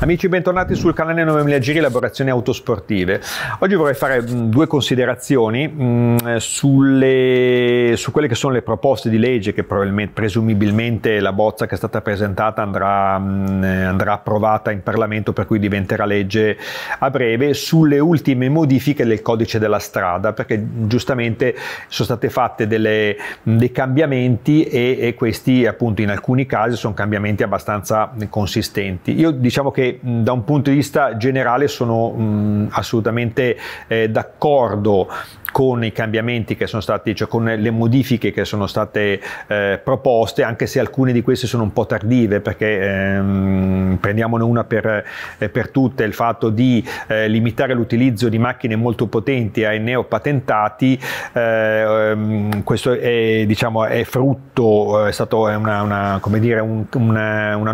Amici, bentornati sul canale 9000 Giri Elaborazioni Autosportive. Oggi vorrei fare mm, due considerazioni mh, mm, sulle, su quelle che sono le proposte di legge che presumibilmente la bozza che è stata presentata andrà, mh, mm, andrà, approvata in Parlamento, per cui diventerà legge a breve, sulle ultime modifiche del codice della strada, perché giustamente sono state fatte delle, dei cambiamenti e, e questi appunto in alcuni casi sono cambiamenti abbastanza consistenti. Io diciamo che da un punto di vista generale sono mh, assolutamente eh, d'accordo con i cambiamenti che sono stati, cioè con le modifiche che sono state eh, proposte, anche se alcune di queste sono un po' tardive, perché ehm, prendiamone una per, eh, per, tutte, il fatto di eh, limitare l'utilizzo di macchine molto potenti ai neopatentati, eh, ehm, questo è, diciamo, è frutto, eh, è stata una, una, un, una, una,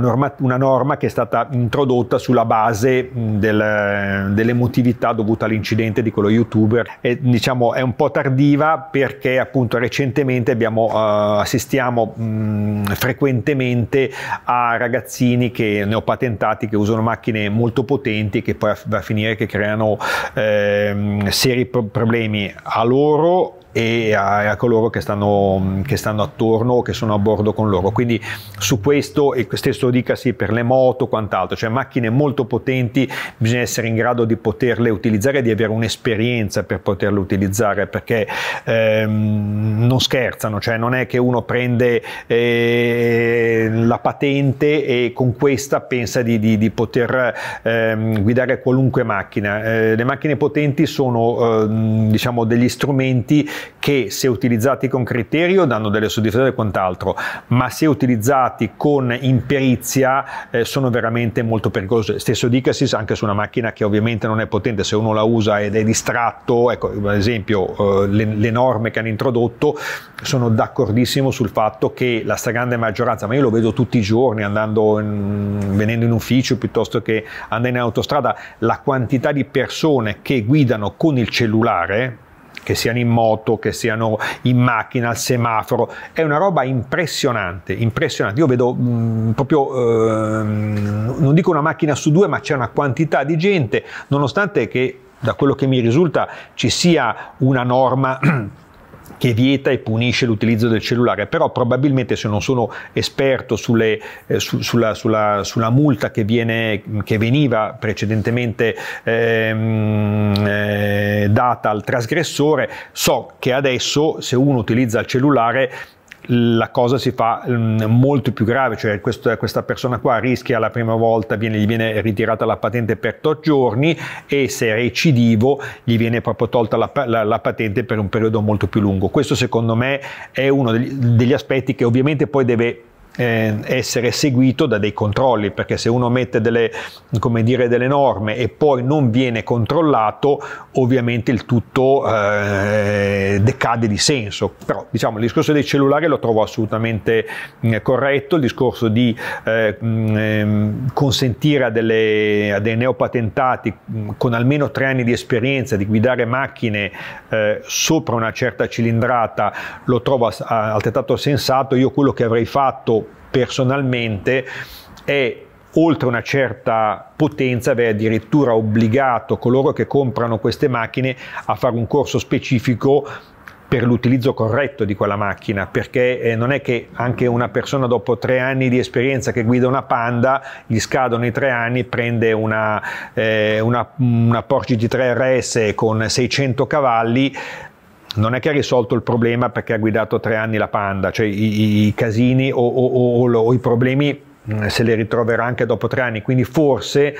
norma, che è stata introdotta sulla base del, dell'emotività dovuta all'incidente di quello youtuber e diciamo diciamo, è un po' tardiva perché appunto recentemente abbiamo, uh, assistiamo mh, mm, frequentemente a ragazzini che neopatentati che usano macchine molto potenti che poi va a finire che creano eh, seri problemi a loro e a, a coloro che stanno, che stanno attorno o che sono a bordo con loro. Quindi su questo, e stesso dicasi per le moto, quant'altro, cioè macchine molto potenti, bisogna essere in grado di poterle utilizzare e di avere un'esperienza per poterle utilizzare, perché ehm, non scherzano, cioè non è che uno prende eh, la patente e con questa pensa di, di, di poter ehm, guidare qualunque macchina. Eh, le macchine potenti sono ehm, diciamo degli strumenti che se utilizzati con criterio danno delle soddisfazioni e quant'altro, ma se utilizzati con imperizia eh, sono veramente molto pericolosi. Stesso dicasi anche su una macchina che ovviamente non è potente, se uno la usa ed è distratto, ecco, ad esempio eh, le, le norme che hanno introdotto, sono d'accordissimo sul fatto che la stragrande maggioranza, ma io lo vedo tutti i giorni andando in, venendo in ufficio piuttosto che andando in autostrada, la quantità di persone che guidano con il cellulare, che siano in moto, che siano in macchina, al semaforo, è una roba impressionante, impressionante. Io vedo mh, mm, proprio, eh, non dico una macchina su due, ma c'è una quantità di gente, nonostante che da quello che mi risulta ci sia una norma che vieta e punisce l'utilizzo del cellulare, però probabilmente se non sono esperto sulle, eh, su, sulla, sulla, sulla, multa che, viene, che veniva precedentemente ehm, eh, data al trasgressore, so che adesso se uno utilizza il cellulare la cosa si fa mm, molto più grave, cioè questo, questa persona qua rischia la prima volta, viene, gli viene ritirata la patente per 8 giorni e se è recidivo gli viene proprio tolta la, la, la, patente per un periodo molto più lungo. Questo secondo me è uno degli, degli aspetti che ovviamente poi deve eh, essere seguito da dei controlli, perché se uno mette delle, dire, delle norme e poi non viene controllato, ovviamente il tutto eh, decade di senso. Però diciamo, il discorso dei cellulari lo trovo assolutamente mh, mm, corretto, il discorso di eh, mh, mm, ehm, consentire a, delle, a, dei neopatentati mh, mm, con almeno tre anni di esperienza di guidare macchine eh, sopra una certa cilindrata lo trovo altrettanto sensato. Io quello che avrei fatto personalmente è oltre una certa potenza è addirittura obbligato coloro che comprano queste macchine a fare un corso specifico per l'utilizzo corretto di quella macchina, perché eh, non è che anche una persona dopo tre anni di esperienza che guida una Panda, gli scadono i tre anni, prende una, eh, una, una Porsche G3 RS con 600 cavalli, non è che ha risolto il problema perché ha guidato tre anni la Panda, cioè i, i casini o, o, o, o i problemi mm, se li ritroverà anche dopo tre anni, quindi forse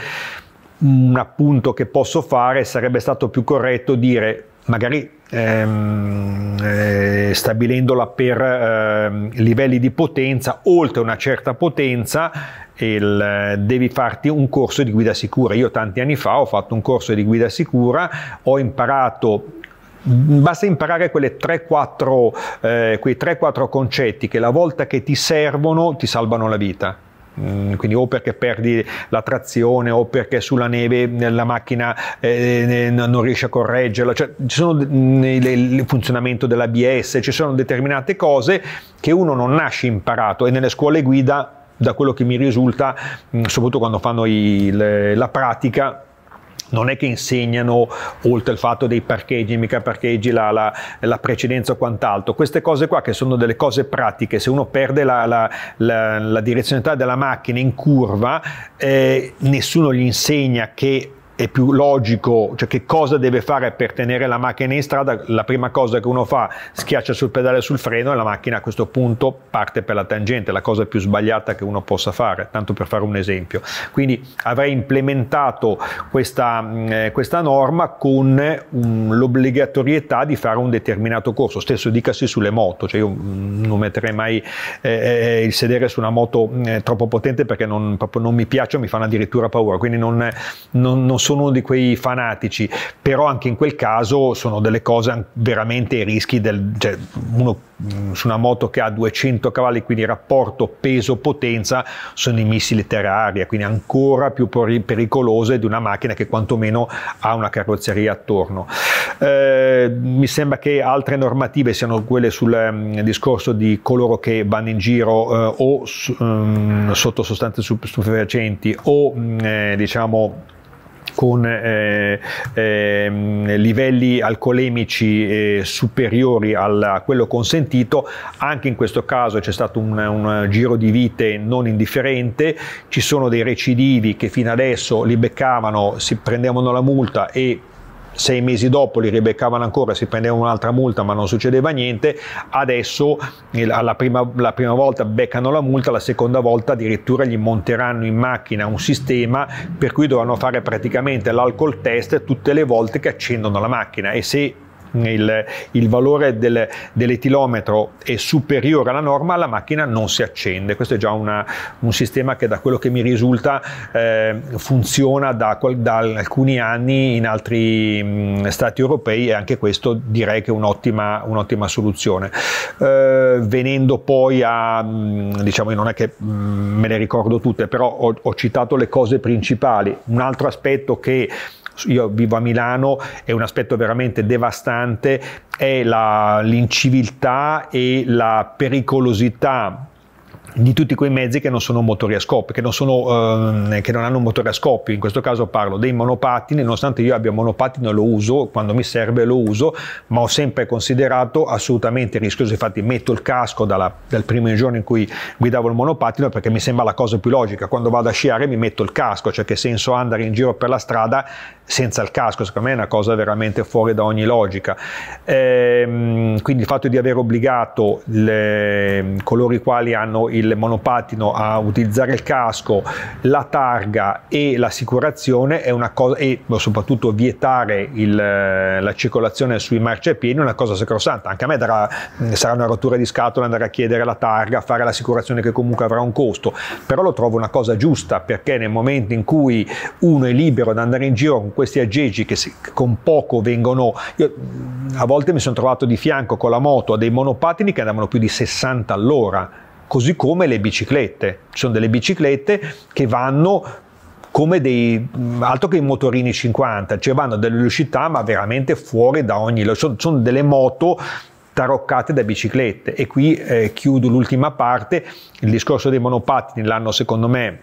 un appunto che posso fare sarebbe stato più corretto dire magari ehm, eh, stabilendola per ehm, livelli di potenza oltre una certa potenza il, eh, devi farti un corso di guida sicura io tanti anni fa ho fatto un corso di guida sicura ho imparato basta imparare 3-4, eh, quei 3-4 concetti che la volta che ti servono ti salvano la vita mm, quindi o perché perdi la trazione o perché sulla neve la macchina eh, non riesce a correggerla, cioè, ci sono mm, il funzionamento dell'ABS, ci sono determinate cose che uno non nasce imparato e nelle scuole guida, da quello che mi risulta, mm, soprattutto quando fanno il, la pratica, non è che insegnano, oltre il fatto dei parcheggi, mica parcheggi, la, la, la, precedenza o quant'altro, queste cose qua che sono delle cose pratiche, se uno perde la, la, la direzionalità della macchina in curva, eh, nessuno gli insegna che è più logico, cioè che cosa deve fare per tenere la macchina in strada, la prima cosa che uno fa schiaccia sul pedale sul freno e la macchina a questo punto parte per la tangente, la cosa più sbagliata che uno possa fare, tanto per fare un esempio. Quindi avrei implementato questa, eh, questa norma con um, l'obbligatorietà di fare un determinato corso, stesso dicasi sulle moto, cioè io mm, non metterei mai eh, eh, il sedere su una moto eh, troppo potente perché non, proprio non mi piace, mi fanno addirittura paura, quindi non, non, non sono uno di quei fanatici, però anche in quel caso sono delle cose veramente i rischi del, cioè uno mm, su una moto che ha 200 cavalli, quindi rapporto peso-potenza, sono i missili terra-aria, quindi ancora più pericolose di una macchina che quantomeno ha una carrozzeria attorno. Eh, mi sembra che altre normative siano quelle sul um, discorso di coloro che vanno in giro uh, o um, sotto sostanze stupefacenti o um, eh, diciamo con eh, eh, livelli alcolemici eh, superiori al, a quello consentito, anche in questo caso c'è stato un, un, giro di vite non indifferente, ci sono dei recidivi che fino adesso li beccavano, si prendevano la multa e sei mesi dopo li ribeccavano ancora, si prendevano un'altra multa ma non succedeva niente, adesso la prima, la prima volta beccano la multa, la seconda volta addirittura gli monteranno in macchina un sistema per cui dovranno fare praticamente l'alcol test tutte le volte che accendono la macchina e se il, il valore del, dell'etilometro è superiore alla norma, la macchina non si accende. Questo è già una, un sistema che da quello che mi risulta eh, funziona da, da, alcuni anni in altri mh, stati europei e anche questo direi che è un'ottima, un'ottima soluzione. Eh, venendo poi a, diciamo, non è che me le ricordo tutte, però ho, ho citato le cose principali. Un altro aspetto che io vivo a Milano, è un aspetto veramente devastante, è la, l'inciviltà e la pericolosità di tutti quei mezzi che non sono motori a scoppio, che non, sono, eh, che non hanno un motore a scoppio. In questo caso parlo dei monopattini, nonostante io abbia monopattino lo uso, quando mi serve lo uso, ma ho sempre considerato assolutamente rischioso. Infatti metto il casco dalla, dal primo giorno in cui guidavo il monopattino perché mi sembra la cosa più logica. Quando vado a sciare mi metto il casco, cioè che senso andare in giro per la strada senza il casco, secondo me è una cosa veramente fuori da ogni logica. Ehm, quindi il fatto di aver obbligato le, coloro i quali hanno il monopattino a utilizzare il casco, la targa e l'assicurazione è una cosa, e soprattutto vietare il, la circolazione sui marciapiedi è una cosa sacrosanta. Anche a me darà, sarà una rottura di scatola andare a chiedere la targa, fare l'assicurazione che comunque avrà un costo, però lo trovo una cosa giusta perché nel momento in cui uno è libero ad andare in giro con questi aggeggi che, si, con poco vengono... Io mm, a volte mi sono trovato di fianco con la moto a dei monopattini che andavano più di 60 all'ora, così come le biciclette. Ci sono delle biciclette che vanno come dei mm, altro che i motorini 50, cioè vanno a delle velocità ma veramente fuori da ogni sono, sono delle moto taroccate da biciclette e qui eh, chiudo l'ultima parte, il discorso dei monopattini l'hanno secondo me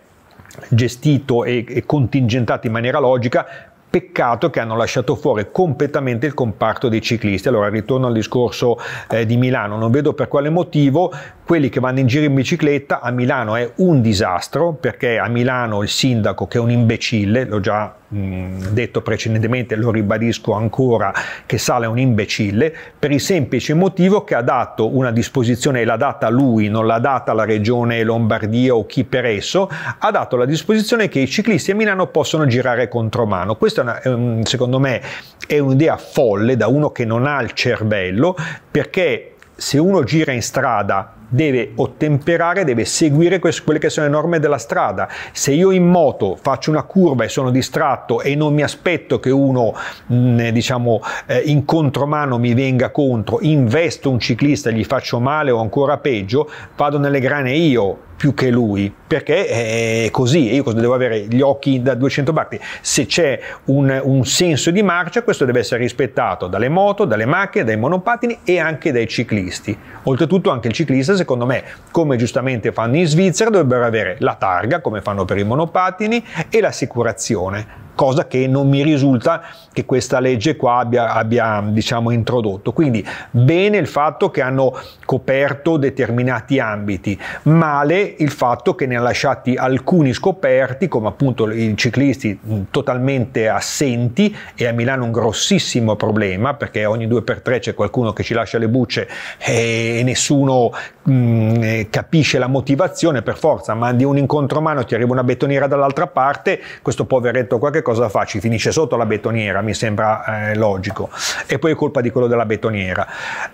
gestito e, e contingentato in maniera logica Peccato che hanno lasciato fuori completamente il comparto dei ciclisti. Allora ritorno al discorso eh, di Milano, non vedo per quale motivo quelli che vanno in giro in bicicletta a Milano è un disastro perché a Milano il sindaco che è un imbecille, l'ho già Mm, detto precedentemente, lo ribadisco ancora, che Sala è un imbecille, per il semplice motivo che ha dato una disposizione, e l'ha data lui, non l'ha data la regione Lombardia o chi per esso, ha dato la disposizione che i ciclisti a Milano possono girare contro mano. Questa, una, secondo me, è un'idea folle da uno che non ha il cervello, perché se uno gira in strada deve ottemperare, deve seguire quelle che sono le norme della strada. Se io in moto faccio una curva e sono distratto e non mi aspetto che uno, mm, eh, diciamo, eh, in contromano mi venga contro, investo un ciclista, e gli faccio male o ancora peggio, vado nelle grane io, più che lui, perché è così, io cosa devo avere gli occhi da 200 parti, se c'è un, un senso di marcia questo deve essere rispettato dalle moto, dalle macchine, dai monopattini e anche dai ciclisti. Oltretutto anche il ciclista secondo me, come giustamente fanno in Svizzera, dovrebbero avere la targa come fanno per i monopattini e l'assicurazione cosa che non mi risulta che questa legge qua abbia, abbia diciamo, introdotto. Quindi bene il fatto che hanno coperto determinati ambiti, male il fatto che ne ha lasciati alcuni scoperti, come appunto i ciclisti totalmente assenti e a Milano un grossissimo problema perché ogni due per tre c'è qualcuno che ci lascia le bucce eh, e nessuno mh, eh, capisce la motivazione per forza, mandi un incontro mano, ti arriva una betoniera dall'altra parte, questo poveretto qualche cosa cosa fa? Ci finisce sotto la betoniera, mi sembra eh, logico. E poi è colpa di quello della betoniera.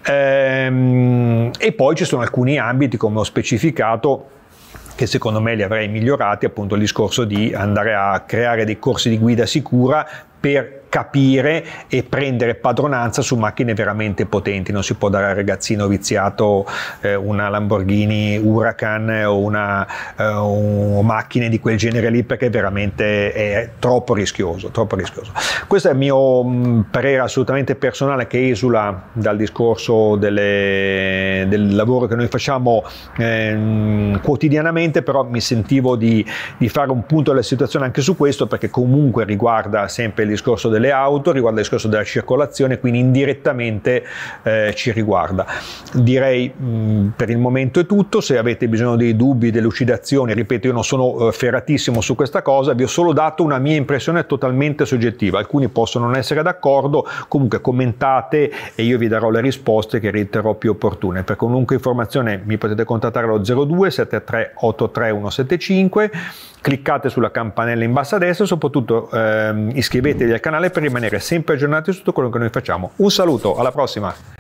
Ehm, e poi ci sono alcuni ambiti, come ho specificato, che secondo me li avrei migliorati, appunto il discorso di andare a creare dei corsi di guida sicura per capire e prendere padronanza su macchine veramente potenti, non si può dare al ragazzino viziato eh, una Lamborghini Huracan o una eh, macchine di quel genere lì perché veramente è troppo rischioso, troppo rischioso. Questo è il mio mm, parere assolutamente personale che esula dal discorso delle, del lavoro che noi facciamo eh, quotidianamente, però mi sentivo di, di fare un punto della situazione anche su questo perché comunque riguarda sempre il discorso delle delle auto, riguarda il discorso della circolazione, quindi indirettamente eh, ci riguarda. Direi mh, mm, per il momento è tutto, se avete bisogno dei dubbi, delle lucidazioni, ripeto io non sono eh, ferratissimo su questa cosa, vi ho solo dato una mia impressione totalmente soggettiva, alcuni possono non essere d'accordo, comunque commentate e io vi darò le risposte che riterrò più opportune. Per qualunque informazione mi potete contattare allo 02 73 83 175, cliccate sulla campanella in basso a destra e soprattutto eh, iscrivetevi al canale per rimanere sempre aggiornati su tutto quello che noi facciamo. Un saluto, alla prossima!